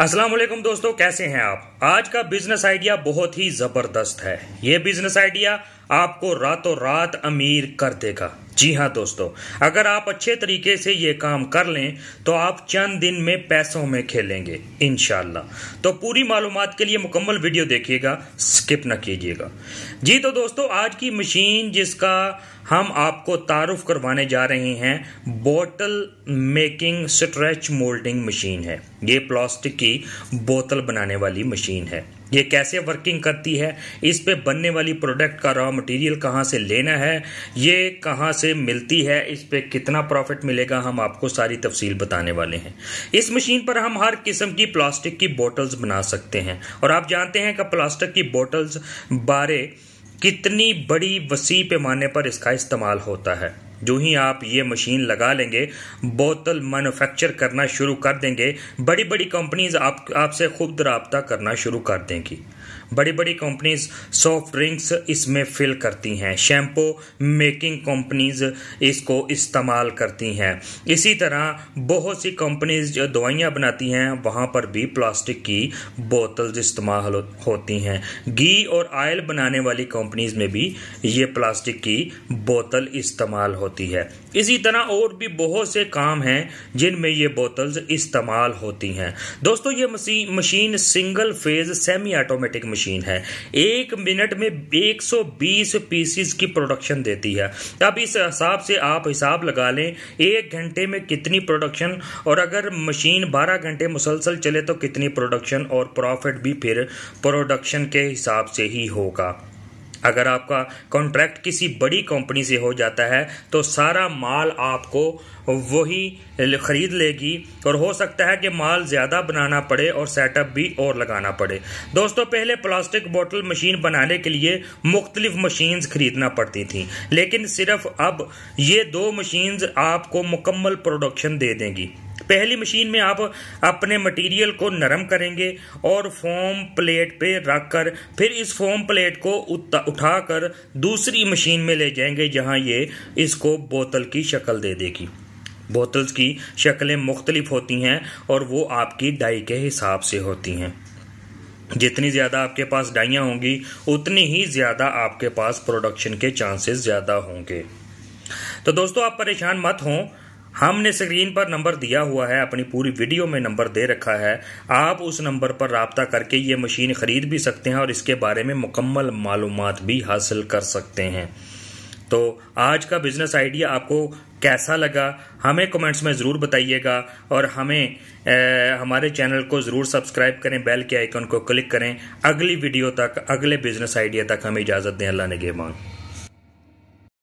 अस्सलाम वालेकुम दोस्तों कैसे हैं आप आज का बिजनेस आइडिया बहुत ही जबरदस्त है ये बिजनेस आइडिया आपको रातों रात अमीर कर देगा जी हाँ दोस्तों अगर आप अच्छे तरीके से ये काम कर लें तो आप चंद दिन में पैसों में खेलेंगे इन तो पूरी मालूम के लिए मुकम्मल वीडियो देखिएगा स्किप ना कीजिएगा जी तो दोस्तों आज की मशीन जिसका हम आपको तारुफ करवाने जा रहे हैं बोतल मेकिंग स्ट्रेच मोल्डिंग मशीन है ये प्लास्टिक की बोतल बनाने वाली मशीन है ये कैसे वर्किंग करती है इस पे बनने वाली प्रोडक्ट का रॉ मटेरियल कहाँ से लेना है ये कहाँ से मिलती है इस पे कितना प्रॉफिट मिलेगा हम आपको सारी तफसील बताने वाले हैं इस मशीन पर हम हर किस्म की प्लास्टिक की बोटल्स बना सकते हैं और आप जानते हैं कि प्लास्टिक की बोटल्स बारे कितनी बड़ी वसी पैमाने पर इसका इस्तेमाल होता है जो ही आप ये मशीन लगा लेंगे बोतल मैनुफैक्चर करना शुरू कर देंगे बड़ी बड़ी कंपनीज आप आपसे खुद रबता करना शुरू कर देंगी बड़ी बड़ी कंपनीज सॉफ्ट ड्रिंक्स इसमें फिल करती हैं शैम्पू मेकिंग कंपनीज इसको इस्तेमाल करती हैं इसी तरह बहुत सी कंपनीज जो दवाइयाँ बनाती हैं वहाँ पर भी प्लास्टिक की बोतल्स इस्तेमाल होती हैं घी और आयल बनाने वाली कंपनीज में भी ये प्लास्टिक की बोतल इस्तेमाल होती होती है इसी तरह और भी बहुत से काम हैं जिनमें ये बोतल्स इस्तेमाल होती हैं दोस्तों ये machine single phase semi automatic machine है एक मिनट में 120 पीसीस की प्रोडक्शन देती है अब इस हिसाब से आप हिसाब लगा लें एक घंटे में कितनी प्रोडक्शन और अगर मशीन 12 घंटे मुसलसल चले तो कितनी प्रोडक्शन और प्रॉफिट भी फिर प्रोडक्शन के हिसाब से ही होगा अगर आपका कॉन्ट्रैक्ट किसी बड़ी कंपनी से हो जाता है तो सारा माल आपको वही ख़रीद लेगी और हो सकता है कि माल ज़्यादा बनाना पड़े और सेटअप भी और लगाना पड़े दोस्तों पहले प्लास्टिक बोतल मशीन बनाने के लिए मुख्तलिफ मशीन्स ख़रीदना पड़ती थी लेकिन सिर्फ अब ये दो मशीन्स आपको मुकम्मल प्रोडक्शन दे देंगी पहली मशीन में आप अपने मटेरियल को नरम करेंगे और फोम प्लेट पे रख कर फिर इस फोम प्लेट को उठाकर दूसरी मशीन में ले जाएंगे जहां ये इसको बोतल की शक्ल दे देगी बोतल्स की शक्लें मुख्तलिफ होती हैं और वो आपकी डाई के हिसाब से होती हैं जितनी ज़्यादा आपके पास डाइयाँ होंगी उतनी ही ज़्यादा आपके पास प्रोडक्शन के चांसेस ज़्यादा होंगे तो दोस्तों आप परेशान मत हों हमने स्क्रीन पर नंबर दिया हुआ है अपनी पूरी वीडियो में नंबर दे रखा है आप उस नंबर पर रबता करके ये मशीन ख़रीद भी सकते हैं और इसके बारे में मुकम्मल मालूम भी हासिल कर सकते हैं तो आज का बिज़नेस आइडिया आपको कैसा लगा हमें कमेंट्स में ज़रूर बताइएगा और हमें ए, हमारे चैनल को ज़रूर सब्सक्राइब करें बेल के आइकन को क्लिक करें अगली वीडियो तक अगले बिज़नेस आइडिया तक हमें इजाज़त दें अल्लाह ने गेमान